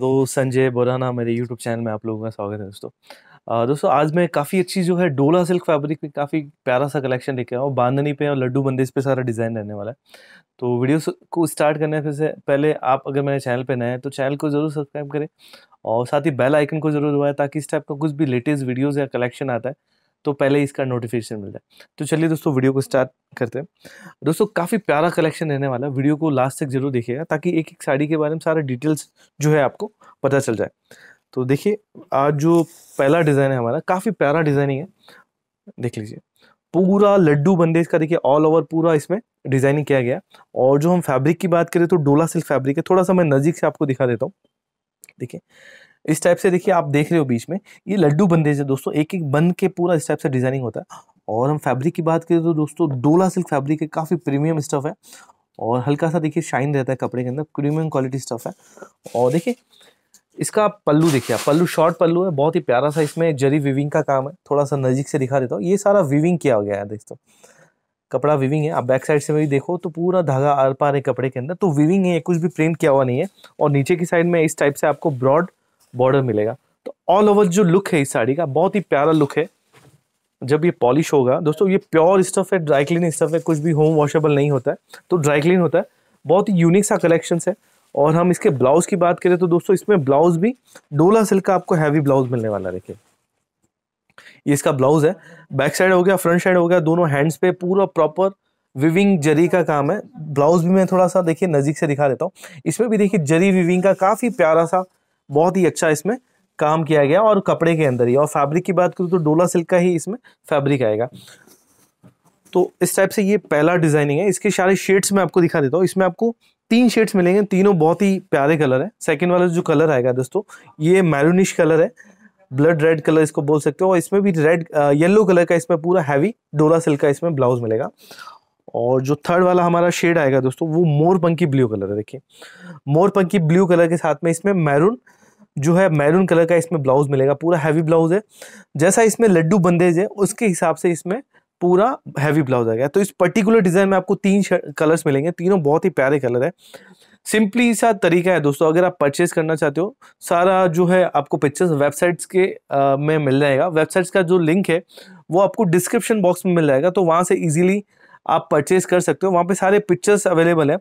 तो संजय बोराना मेरे YouTube channel में आप लोगों का स्वागत है दोस्तों दोस्तों आज मैं काफ़ी अच्छी जो है डोला सिल्क फैब्रिक में काफ़ी प्यारा सा कलेक्शन लेके आया हूँ बांधनी पे और लड्डू बंदेज पे सारा डिज़ाइन रहने वाला है तो वीडियो को स्टार्ट करने फिर से पहले आप अगर मेरे चैनल पे नए हैं तो चैनल को ज़रूर सब्सक्राइब करें और साथ ही बेल आइकन को ज़रूर दबाएं ताकि इस टाइप का कुछ भी लेटेस्ट वीडियोज़ या कलेक्शन आता है तो पहले इसका नोटिफिकेशन मिल जाए तो चलिए दोस्तों वीडियो को स्टार्ट करते हैं दोस्तों काफ़ी प्यारा कलेक्शन रहने वाला है वीडियो को लास्ट तक जरूर देखिएगा ताकि एक एक साड़ी के बारे में सारा डिटेल्स जो है आपको पता चल जाए तो देखिए आज जो पहला डिज़ाइन है हमारा काफ़ी प्यारा डिज़ाइनिंग है देख लीजिए पूरा लड्डू बंदे इसका देखिए ऑल ओवर पूरा इसमें डिज़ाइनिंग किया गया और जो हम फैब्रिक की बात करें तो डोला सिल्क फैब्रिक है थोड़ा सा मैं नज़दीक से आपको दिखा देता हूँ देखिए इस टाइप से देखिए आप देख रहे हो बीच में ये लड्डू बंदे से दोस्तों एक एक बंद के पूरा इस टाइप से डिजाइनिंग होता है और हम फैब्रिक की बात करें तो दोस्तों डोला सिल्क फैब्रिक है काफ़ी प्रीमियम स्टफ है और हल्का सा देखिए शाइन रहता है कपड़े के अंदर प्रीमियम क्वालिटी स्टफ है और देखिए इसका पल्लू देखिए आप पल्लू शॉर्ट पल्लू है बहुत ही प्यारा सा इसमें जरी विविंग का काम है थोड़ा सा नज़दीक से दिखा देता हूँ ये सारा विविंग किया गया है दोस्तों कपड़ा विविंग है आप बैक साइड से भी देखो तो पूरा धागा आर पार है कपड़े के अंदर तो विविंग है कुछ भी प्रिंट किया हुआ नहीं है और नीचे की साइड में इस टाइप से आपको ब्रॉड बॉर्डर मिलेगा तो ऑल ओवर जो लुक है इस साड़ी का बहुत ही प्यारा लुक है जब ये पॉलिश होगा दोस्तों ये प्योर स्टफ है ड्राई क्लीन स्टफ है कुछ भी होम वॉशेबल नहीं होता है तो ड्राई क्लीन होता है बहुत ही यूनिक सा कलेक्शन है और हम इसके ब्लाउज की बात करें तो दोस्तों इसमें ब्लाउज भी डोला सिल्क का आपको हैवी ब्लाउज मिलने वाला देखिए ये इसका ब्लाउज है बैक साइड हो गया फ्रंट साइड हो गया दोनों हैंड्स पे पूरा प्रॉपर विविंग जरी का काम है ब्लाउज भी मैं थोड़ा सा देखिए नज़दीक से दिखा देता हूँ इसमें भी देखिए जरी विविंग का काफ़ी प्यारा सा बहुत ही अच्छा इसमें काम किया गया और कपड़े के अंदर ही और फैब्रिक की बात करूँ तो डोला सिल्क का ही इसमें फैब्रिक आएगा तो इस टाइप से ये पहला डिज़ाइनिंग है इसके सारे शेड्स में आपको दिखा देता हूँ इसमें आपको तीन शेड्स मिलेंगे तीनों बहुत ही प्यारे कलर है सेकेंड वाला जो कलर आएगा दोस्तों ये मैरूनिश कलर है ब्लड रेड कलर इसको बोल सकते हो और इसमें भी रेड येलो कलर का इसमें पूरा हैवी डोला सिल्क का इसमें ब्लाउज मिलेगा और जो थर्ड वाला हमारा शेड आएगा दोस्तों वो मोर पंखी ब्लू कलर है देखिए मोर पंखी ब्लू कलर के साथ में इसमें मैरून जो है मैरून कलर का इसमें ब्लाउज मिलेगा पूरा हैवी ब्लाउज है जैसा इसमें लड्डू बंदेज है उसके हिसाब से इसमें पूरा हैवी ब्लाउज आ गया तो इस पर्टिकुलर डिज़ाइन में आपको तीन कलर्स मिलेंगे तीनों बहुत ही प्यारे कलर है सिंपली सा तरीका है दोस्तों अगर आप परचेज करना चाहते हो सारा जो है आपको पिक्चर्स वेबसाइट्स के आ, में मिल जाएगा वेबसाइट्स का जो लिंक है वो आपको डिस्क्रिप्शन बॉक्स में मिल जाएगा तो वहाँ से ईजिली आप परचेज कर सकते हो वहाँ पे सारे पिक्चर्स अवेलेबल है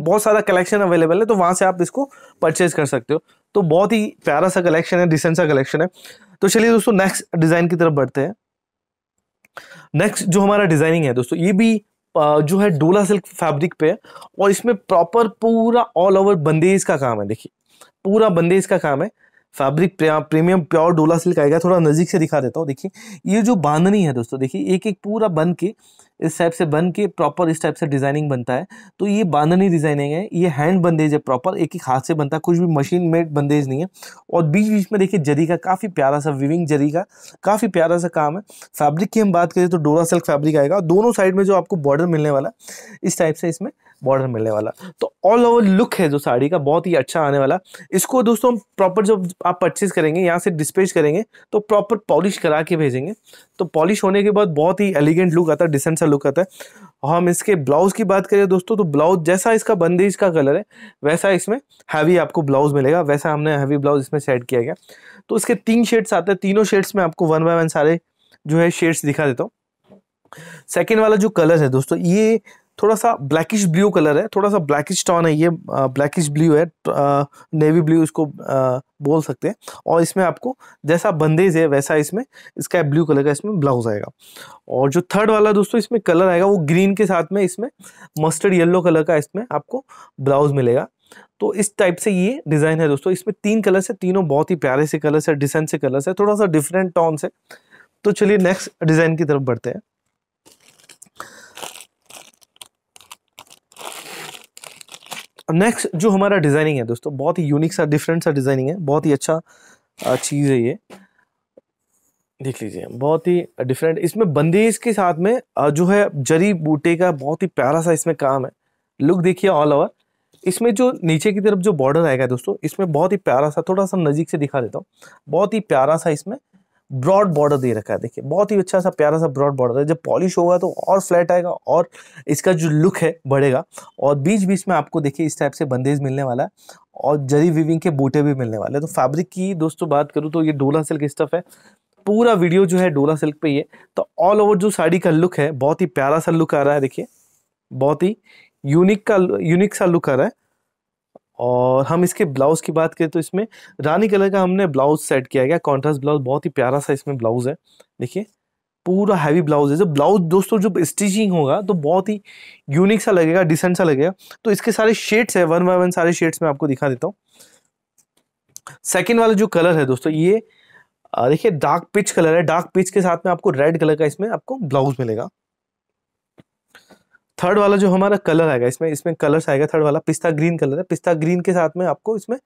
बहुत सारा कलेक्शन अवेलेबल है तो वहाँ से आप इसको परचेज कर सकते हो तो बहुत ही प्यारा सा कलेक्शन है डिसेंट सा कलेक्शन है तो चलिए दोस्तों नेक्स्ट डिज़ाइन की तरफ बढ़ते हैं नेक्स्ट जो हमारा डिज़ाइनिंग है दोस्तों ये भी जो है डोला सिल्क फैब्रिक पे है और इसमें प्रॉपर पूरा ऑल ओवर बंदेज का काम है देखिए पूरा बंदेज का काम है फैब्रिक प्रीमियम प्योर डोला सिल्क आएगा थोड़ा नज़दीक से दिखा देता हूँ देखिए ये जो बांधनी है दोस्तों देखिए एक एक पूरा बंद के इस टाइप से बन के प्रॉपर इस टाइप से डिज़ाइनिंग बनता है तो ये बांधनी डिज़ाइनिंग है ये हैंड बंदेज है प्रॉपर एक एक हाथ से बनता है कुछ भी मशीन मेड बंदेज नहीं है और बीच बीच में देखिए जरी का काफ़ी प्यारा सा विविंग जरी का काफ़ी प्यारा सा काम है फैब्रिक की हम बात करें तो डोरा सिल्क फैब्रिक आएगा दोनों साइड में जो आपको बॉर्डर मिलने वाला इस टाइप से इसमें बॉर्डर मिलने वाला तो ऑल ओवर लुक है जो साड़ी का बहुत ही अच्छा आने वाला इसको दोस्तों हम प्रॉपर जब आप परचेज करेंगे यहाँ से डिस्पेज करेंगे तो प्रॉपर पॉलिश करा के भेजेंगे तो पॉलिश होने के बाद बहुत ही एलिगेंट लुक आता है डिसेंट अच्छा लुक आता है और हम इसके ब्लाउज की बात करें दोस्तों तो ब्लाउज जैसा इसका बंदेज का कलर है वैसा इसमें हैवी आपको ब्लाउज मिलेगा वैसा हमने हैवी ब्लाउज इसमें सेट किया गया तो इसके तीन शेड्स आते हैं तीनों शेड्स में आपको वन बाय वन सारे जो है शेड्स दिखा देता हूँ सेकेंड वाला जो कलर है दोस्तों ये थोड़ा सा ब्लैकिश ब्लू कलर है थोड़ा सा ब्लैकिश टॉन है ये ब्लैकिश ब्लू है नेवी ब्लू इसको बोल सकते हैं और इसमें आपको जैसा बंदेज है वैसा इसमें स्काई ब्लू कलर का इसमें ब्लाउज आएगा और जो थर्ड वाला दोस्तों इसमें कलर आएगा वो ग्रीन के साथ में इसमें मस्टर्ड येल्लो कलर का इसमें आपको ब्लाउज मिलेगा तो इस टाइप से ये डिज़ाइन है दोस्तों इसमें तीन कलर्स है तीनों बहुत ही प्यारे से कलर्स है डिसेंट से कलर्स है थोड़ा सा डिफरेंट टॉन्स है तो चलिए नेक्स्ट डिज़ाइन की तरफ बढ़ते हैं नेक्स्ट जो हमारा डिज़ाइनिंग है दोस्तों बहुत ही यूनिक सा डिफरेंट सा डिज़ाइनिंग है बहुत ही अच्छा चीज़ है ये देख लीजिए बहुत ही डिफरेंट इसमें बंदेज के साथ में जो है जरी बूटे का बहुत ही प्यारा सा इसमें काम है लुक देखिए ऑल ओवर इसमें जो नीचे की तरफ जो बॉर्डर आएगा दोस्तों इसमें बहुत ही प्यारा सा थोड़ा सा नजीक से दिखा देता हूँ बहुत ही प्यारा सा इसमें ब्रॉड बॉर्डर दे रखा है देखिए बहुत ही अच्छा सा प्यारा सा ब्रॉड बॉर्डर है जब पॉलिश होगा तो और फ्लैट आएगा और इसका जो लुक है बढ़ेगा और बीच बीच में आपको देखिए इस टाइप से बंदेज मिलने वाला है और जरी विविंग के बूटे भी मिलने वाले हैं तो फैब्रिक की दोस्तों बात करूँ तो ये डोला सिल्क स्टफ है पूरा वीडियो जो है डोला सिल्क पे ही है तो ऑल ओवर जो साड़ी का लुक है बहुत ही प्यारा सा लुक आ रहा है देखिए बहुत ही यूनिक का यूनिक सा लुक आ रहा है और हम इसके ब्लाउज़ की बात करें तो इसमें रानी कलर का हमने ब्लाउज सेट किया गया कॉन्ट्रास्ट ब्लाउज बहुत ही प्यारा सा इसमें ब्लाउज़ है देखिए पूरा हैवी ब्लाउज है जो ब्लाउज दोस्तों जब स्टिचिंग होगा तो बहुत ही यूनिक सा लगेगा डिसेंट सा लगेगा तो इसके सारे शेड्स है वन बाय वन सारे शेड्स में आपको दिखा देता हूँ सेकेंड वाला जो कलर है दोस्तों ये देखिए डार्क पिच कलर है डार्क पिच के साथ में आपको रेड कलर का इसमें आपको ब्लाउज मिलेगा थर्ड वाला जो हमारा कलर आएगा इसमें इसमें कलर्स आएगा थर्ड वाला पिस्ता ग्रीन कलर है पिस्ता ग्रीन के साथ में आपको इसमें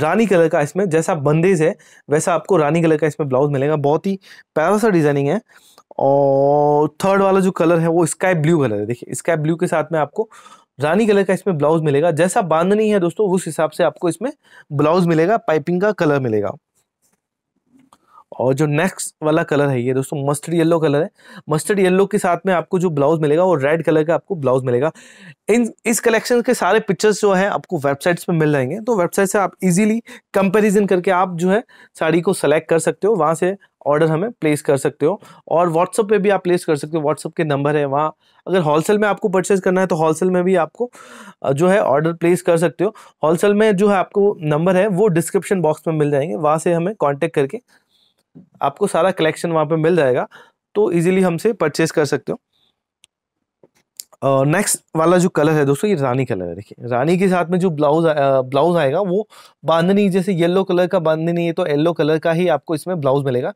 रानी कलर का इसमें जैसा बंदेज है वैसा आपको रानी कलर का इसमें ब्लाउज मिलेगा बहुत ही प्यारा सा डिजाइनिंग है और थर्ड वाला जो कलर है वो स्काई ब्लू कलर है देखिए स्काई ब्लू के साथ में आपको रानी कलर का इसमें ब्लाउज मिलेगा जैसा बांधनी है दोस्तों उस हिसाब से आपको इसमें ब्लाउज मिलेगा पाइपिंग का कलर मिलेगा और जो नेक्स्ट वाला कलर है ये दोस्तों मस्टर्ड येलो कलर है मस्टर्ड येलो के साथ में आपको जो ब्लाउज मिलेगा वो रेड कलर का आपको ब्लाउज मिलेगा इन इस कलेक्शन के सारे पिक्चर्स जो है आपको वेबसाइट्स पे मिल जाएंगे तो वेबसाइट से आप इजीली कंपैरिजन करके आप जो है साड़ी को सेलेक्ट कर सकते हो वहाँ से ऑर्डर हमें प्लेस कर सकते हो और व्हाट्सअप पर भी आप प्लेस कर सकते हो व्हाट्सअप के नंबर है वहाँ अगर होलसेल में आपको परचेज़ करना है तो होलसेल में भी आपको जो है ऑर्डर प्लेस कर सकते हो होलसेल में जो है आपको नंबर है वो डिस्क्रिप्शन बॉक्स में मिल जाएंगे वहाँ से हमें कॉन्टेक्ट करके आपको सारा कलेक्शन वहाँ पे मिल जाएगा तो इजीली हमसे परचेज कर सकते हो नेक्स्ट uh, वाला जो कलर है दोस्तों ये रानी कलर है देखिए रानी के साथ में जो ब्लाउज ब्लाउज आएगा वो बांधनी जैसे येलो कलर का बांधनी है तो येलो कलर का ही आपको इसमें ब्लाउज मिलेगा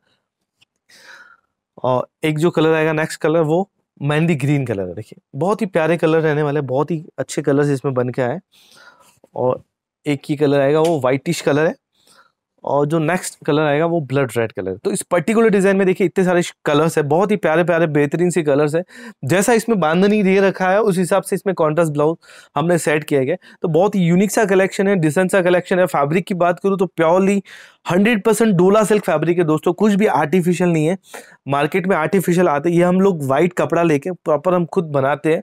और एक जो कलर आएगा नेक्स्ट कलर वो मेहंदी ग्रीन कलर है देखिए बहुत ही प्यारे कलर रहने वाले बहुत ही अच्छे कलर इसमें बन के आए और एक ही कलर आएगा वो वाइटिश कलर है और जो नेक्स्ट कलर आएगा वो ब्लड रेड कलर तो इस पर्टिकुलर डिज़ाइन में देखिए इतने सारे कलर्स है बहुत ही प्यारे प्यारे बेहतरीन से कलर्स है जैसा इसमें बांधनी दे रखा है उस हिसाब से इसमें कॉन्ट्रास्ट ब्लाउज हमने सेट किया गया तो बहुत ही यूनिक सा कलेक्शन है डिसेंट सा कलेक्शन है फैब्रिक की बात करूँ तो purely hundred percent Dola silk fabric है दोस्तों कुछ भी आर्टिफिशियल नहीं है मार्केट में आर्टिफिशियल आते ये हम लोग वाइट कपड़ा लेके प्रॉपर हम खुद बनाते हैं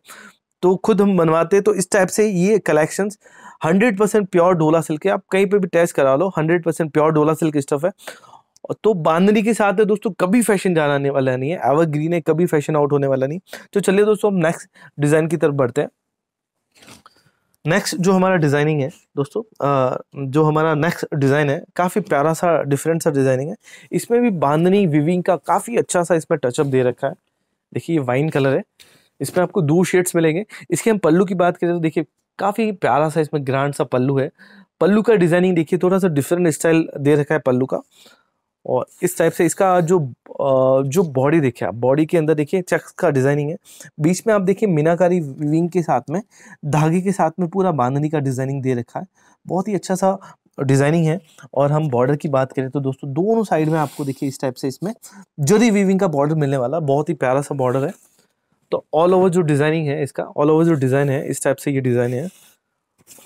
तो खुद हम बनवाते हैं तो इस टाइप से ये कलेक्शंस हंड्रेड परसेंट प्योर डोला सिल्क है आप कहीं पे भी टेस्ट करा लो हंड्रेड परसेंट प्योर डोला सिल्क स्टफ है तो बांधनी के साथ है दोस्तों कभी फैशन जाना वाला नहीं है एवर ग्रीन है कभी फैशन आउट होने वाला नहीं तो चलिए दोस्तों हम नेक्स्ट डिज़ाइन की तरफ बढ़ते हैं नेक्स्ट जो हमारा डिज़ाइनिंग है दोस्तों जो हमारा नेक्स्ट डिज़ाइन है काफ़ी प्यारा सा डिफरेंट सा डिज़ाइनिंग है इसमें भी बांधनी विविंग का काफ़ी अच्छा सा इसमें टचअप दे रखा है देखिए ये वाइन कलर है इसमें आपको दो शेड्स मिलेंगे इसके हम पल्लू की बात करें तो देखिए काफ़ी प्यारा सा इसमें ग्रांड सा पल्लू है पल्लू का डिज़ाइनिंग देखिए थोड़ा सा डिफरेंट स्टाइल दे रखा है पल्लू का और इस टाइप से इसका जो जो बॉडी देखिए आप बॉडी के अंदर देखिए चक्स का डिज़ाइनिंग है बीच में आप देखिए मीनाकारी विंग के साथ में धागे के साथ में पूरा बांधनी का डिज़ाइनिंग दे रखा है बहुत ही अच्छा सा डिज़ाइनिंग है और हम बॉर्डर की बात करें तो दोस्तों दोनों साइड में आपको देखिए इस टाइप से इसमें जरी वीविंग का बॉर्डर मिलने वाला बहुत ही प्यारा सा बॉर्डर है तो ऑल ओवर जो डिज़ाइनिंग है इसका ऑल ओवर जो डिज़ाइन है इस टाइप से ये डिज़ाइन है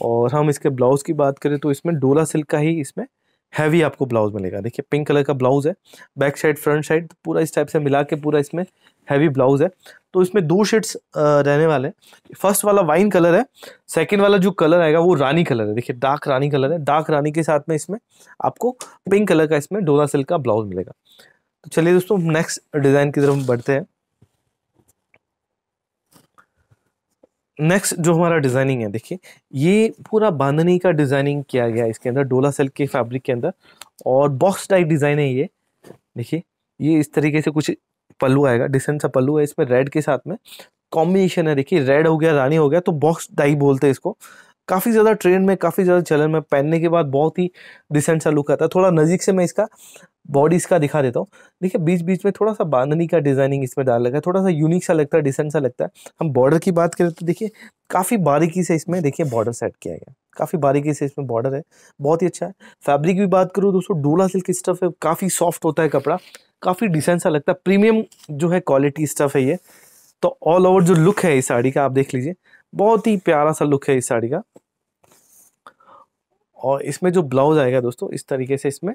और हम इसके ब्लाउज़ की बात करें तो इसमें डोला सिल्क का ही इसमें हैवी आपको ब्लाउज मिलेगा देखिए पिंक कलर का ब्लाउज है बैक साइड फ्रंट साइड पूरा इस टाइप से मिला के पूरा इसमें हैवी ब्लाउज है तो इसमें दो शेड्स रहने वाले हैं फर्स्ट वाला वाइन कलर है सेकंड वाला जो कलर आएगा वो रानी कलर है देखिए डार्क रानी कलर है डार्क रानी के साथ में इसमें आपको पिंक कलर का इसमें डोला सिल्क का ब्लाउज मिलेगा तो चलिए दोस्तों नेक्स्ट डिज़ाइन की तरफ बढ़ते हैं नेक्स्ट जो हमारा डिज़ाइनिंग है देखिए ये पूरा बांधनी का डिज़ाइनिंग किया गया इसके अंदर डोला सेल के फैब्रिक के अंदर और बॉक्स टाइप डिज़ाइन है ये देखिए ये इस तरीके से कुछ पल्लू आएगा डिसेंट सा पल्लू है इसमें रेड के साथ में कॉम्बिनेशन है देखिए रेड हो गया रानी हो गया तो बॉक्स टाइप बोलते हैं इसको काफ़ी ज़्यादा ट्रेंड में काफ़ी ज़्यादा चलन में पहनने के बाद बहुत ही डिसेंट सा लुक आता है थोड़ा नज़दीक से मैं इसका बॉडी इसका दिखा देता हूँ देखिए बीच बीच में थोड़ा सा बांधनी का डिज़ाइनिंग इसमें डाल लगा है थोड़ा सा यूनिक सा लगता है डिसेंट सा लगता है हम बॉर्डर की बात करें तो देखिए काफ़ी बारीकी से इसमें देखिए बॉर्डर सेट किया गया काफ़ी बारीकी से इसमें बॉर्डर है बहुत ही अच्छा है फैब्रिक भी बात करूँ दोस्तों डोला सिल्क स्टफ है काफ़ी सॉफ्ट होता है कपड़ा काफ़ी डिसेंट सा लगता है प्रीमियम जो है क्वालिटी स्टफ है ये तो ऑल ओवर जो लुक है इस साड़ी का आप देख लीजिए बहुत ही प्यारा सा लुक है इस साड़ी का और इसमें जो ब्लाउज आएगा दोस्तों इस तरीके से इसमें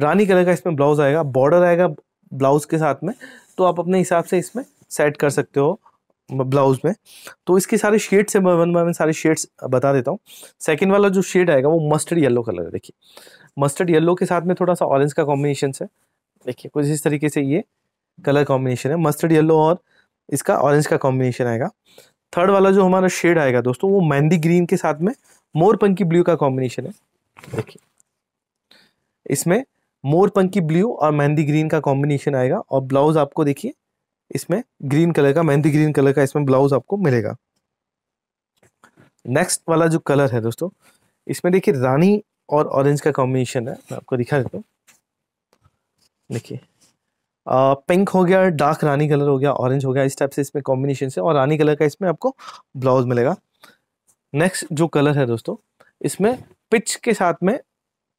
रानी कलर का इसमें ब्लाउज आएगा बॉर्डर आएगा ब्लाउज के साथ में तो आप अपने हिसाब से इसमें सेट कर सकते हो ब्लाउज में तो इसके सारे शेड्स है वन मैं वन सारे शेड्स बता देता हूँ सेकंड वाला जो शेड आएगा वो मस्टर्ड येलो कलर है देखिए मस्टर्ड येलो के साथ में थोड़ा सा ऑरेंज का कॉम्बिनेशन है देखिए कुछ इस तरीके से ये कलर कॉम्बिनेशन है मस्टर्ड येलो और इसका ऑरेंज का कॉम्बिनेशन आएगा थर्ड वाला जो हमारा शेड आएगा दोस्तों वो मेहंदी ग्रीन के साथ में मोर पंकी ब्लू का कॉम्बिनेशन है देखिए इसमें पंकी ब्लू और मेहंदी ग्रीन का कॉम्बिनेशन आएगा और ब्लाउज आपको देखिए इसमें ग्रीन कलर का मेहंदी ग्रीन कलर का इसमें ब्लाउज आपको मिलेगा नेक्स्ट वाला जो कलर है दोस्तों इसमें देखिए रानी और ऑरेंज का कॉम्बिनेशन है मैं आपको दिखा देता हूँ देखिए पिंक हो गया डार्क रानी कलर हो गया ऑरेंज हो गया इस टाइप से इसमें कॉम्बिनेशन से और रानी कलर का इसमें आपको ब्लाउज मिलेगा नेक्स्ट जो कलर है दोस्तों इसमें पिच के साथ में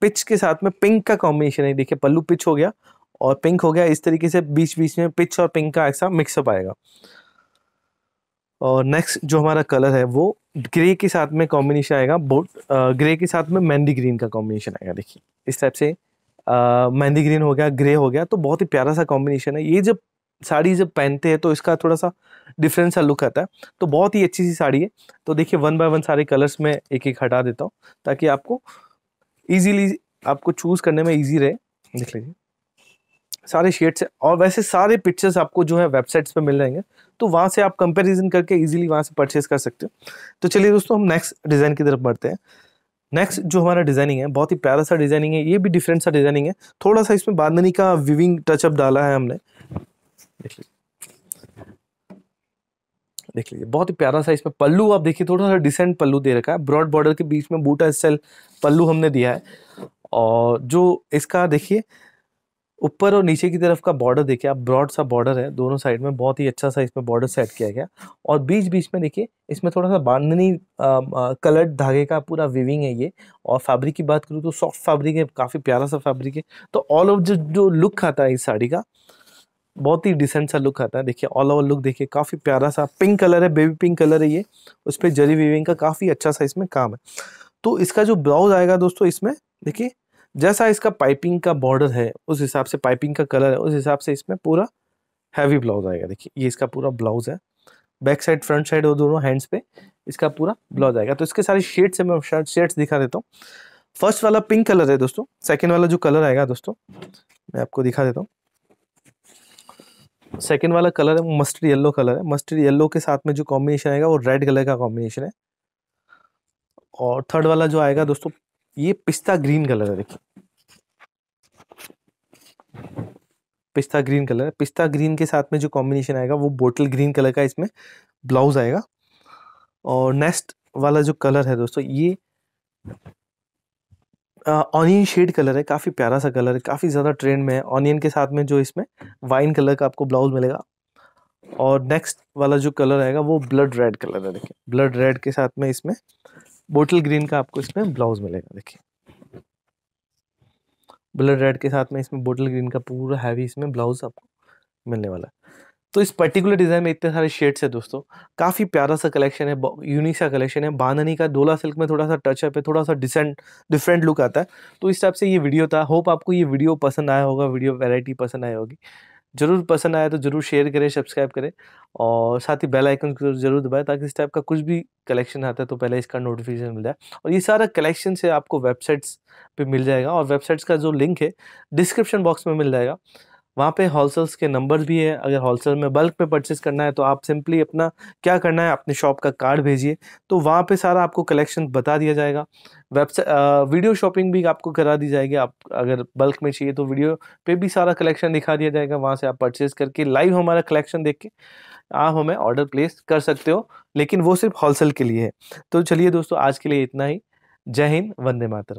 पिच के साथ में पिंक का कॉम्बिनेशन है देखिए पल्लू पिच हो गया और पिंक हो गया इस तरीके से बीच बीच में पिच और पिंक का ऐसा मिक्सअप आएगा और नेक्स्ट जो हमारा कलर है वो ग्रे के साथ में कॉम्बिनेशन आएगा बोट ग्रे के साथ में मेहंदी ग्रीन का कॉम्बिनेशन आएगा देखिए इस टाइप से मेहंदी ग्रीन हो गया ग्रे हो गया तो बहुत ही प्यारा सा कॉम्बिनेशन है ये जब साड़ी जब पहनते हैं तो इसका थोड़ा सा डिफरेंट सा लुक आता है तो बहुत ही अच्छी सी साड़ी है तो देखिए वन बाय वन सारे कलर्स में एक एक हटा देता हूँ ताकि आपको ईजीली आपको चूज़ करने में ईजी रहे देख लीजिए सारे शेड्स है और वैसे सारे पिक्चर्स आपको जो है वेबसाइट्स पे मिल जाएंगे तो वहाँ से आप कंपैरिजन करके इजीली वहाँ से परचेज कर सकते हो तो चलिए दोस्तों हम नेक्स्ट डिज़ाइन की तरफ बढ़ते हैं नेक्स्ट जो हमारा डिज़ाइनिंग है बहुत ही प्यारा सा डिज़ाइनिंग है ये भी डिफरेंट सा डिज़ाइनिंग है थोड़ा सा इसमें बांधनी का विविंग टचअप डाला है हमने देख देख लीजिए बहुत ही प्यारा सा इसमें पल्लू आप देखिए थोड़ा सा डिसेंट पल्लू दे रखा है ब्रॉड बॉर्डर के बीच में बूटा स्टाइल पल्लू हमने दिया है और जो इसका देखिए ऊपर और नीचे की तरफ का बॉर्डर देखिए आप ब्रॉड सा बॉर्डर है दोनों साइड में बहुत ही अच्छा सा इसमें बॉर्डर सेट किया गया और बीच बीच में देखिए इसमें थोड़ा सा बांधनी कलर्ड धागे का पूरा विविंग है ये और फैब्रिक की बात करूँ तो सॉफ्ट फैब्रिक है काफ़ी प्यारा सा फैब्रिक है तो ऑल ओवर जो जो लुक आता है इस साड़ी का बहुत ही डिसेंट सा लुक आता है देखिए ऑल ओवर लुक देखिए काफ़ी प्यारा सा पिंक कलर है बेबी पिंक कलर है ये उस पर जरी विविंग का काफ़ी अच्छा सा इसमें काम है तो इसका जो ब्लाउज आएगा दोस्तों इसमें देखिए जैसा इसका पाइपिंग का बॉर्डर है उस हिसाब से पाइपिंग का कलर है उस हिसाब से इसमें पूरा हैवी ब्लाउज आएगा देखिए ये इसका पूरा ब्लाउज है बैक साइड फ्रंट साइड और दोनों हैंड्स पे इसका पूरा ब्लाउज आएगा तो इसके सारे शेड से मैं शेड्स दिखा देता हूँ फर्स्ट वाला पिंक कलर है दोस्तों सेकेंड वाला जो कलर आएगा दोस्तों मैं आपको दिखा देता हूँ सेकेंड वाला कलर है वो मस्टर्ड येलो कलर है मस्टर्ड येलो के साथ में जो कॉम्बिनेशन आएगा वो रेड कलर का कॉम्बिनेशन है और थर्ड वाला जो आएगा दोस्तों ये पिस्ता ग्रीन कलर है देखिए पिस्ता ग्रीन कलर है पिस्ता ग्रीन के साथ में जो कॉम्बिनेशन आएगा वो बोटल ग्रीन कलर का इसमें ब्लाउज आएगा और नेक्स्ट वाला जो कलर है दोस्तों ये ऑनियन शेड कलर है काफ़ी प्यारा सा कलर है काफ़ी ज़्यादा ट्रेंड में है ऑनियन के साथ में जो इसमें वाइन कलर का आपको ब्लाउज मिलेगा और नेक्स्ट वाला जो कलर आएगा वो ब्लड रेड कलर है देखिए ब्लड रेड के साथ में इसमें बोटल ग्रीन का आपको इसमें ब्लाउज मिलेगा देखिए ब्लड रेड के साथ में इसमें बोटल ग्रीन का पूरा हैवी इसमें ब्लाउज आपको मिलने वाला है तो इस पर्टिकुलर डिज़ाइन में इतने सारे शेड्स है दोस्तों काफ़ी प्यारा सा कलेक्शन है यूनिक सा कलेक्शन है बांधनी का डोला सिल्क में थोड़ा सा टचअप है थोड़ा सा डिसेंट डिफरेंट लुक आता है तो इस टाइप से ये वीडियो था होप आपको ये वीडियो पसंद आया होगा वीडियो वैरायटी पसंद आई होगी जरूर पसंद आया तो जरूर शेयर करें सब्सक्राइब करें और साथ ही बेल आइकन को जरूर दबाएं ताकि इस टाइप का कुछ भी कलेक्शन आता है तो पहले इसका नोटिफिकेशन मिल जाए और ये सारा कलेक्शन से आपको वेबसाइट्स पे मिल जाएगा और वेबसाइट्स का जो लिंक है डिस्क्रिप्शन बॉक्स में मिल जाएगा वहाँ पे होलसेल्स के नंबर भी है अगर होलसेल में बल्क पे परचेस करना है तो आप सिंपली अपना क्या करना है अपने शॉप का कार्ड भेजिए तो वहाँ पे सारा आपको कलेक्शन बता दिया जाएगा वेबसाइट वीडियो शॉपिंग भी आपको करा दी जाएगी आप अगर बल्क में चाहिए तो वीडियो पे भी सारा कलेक्शन दिखा दिया जाएगा वहाँ से आप परचेज़ करके लाइव हमारा कलेक्शन देख के आप हमें ऑर्डर प्लेस कर सकते हो लेकिन वो सिर्फ होलसेल के लिए है तो चलिए दोस्तों आज के लिए इतना ही जय हिंद वंदे मातरम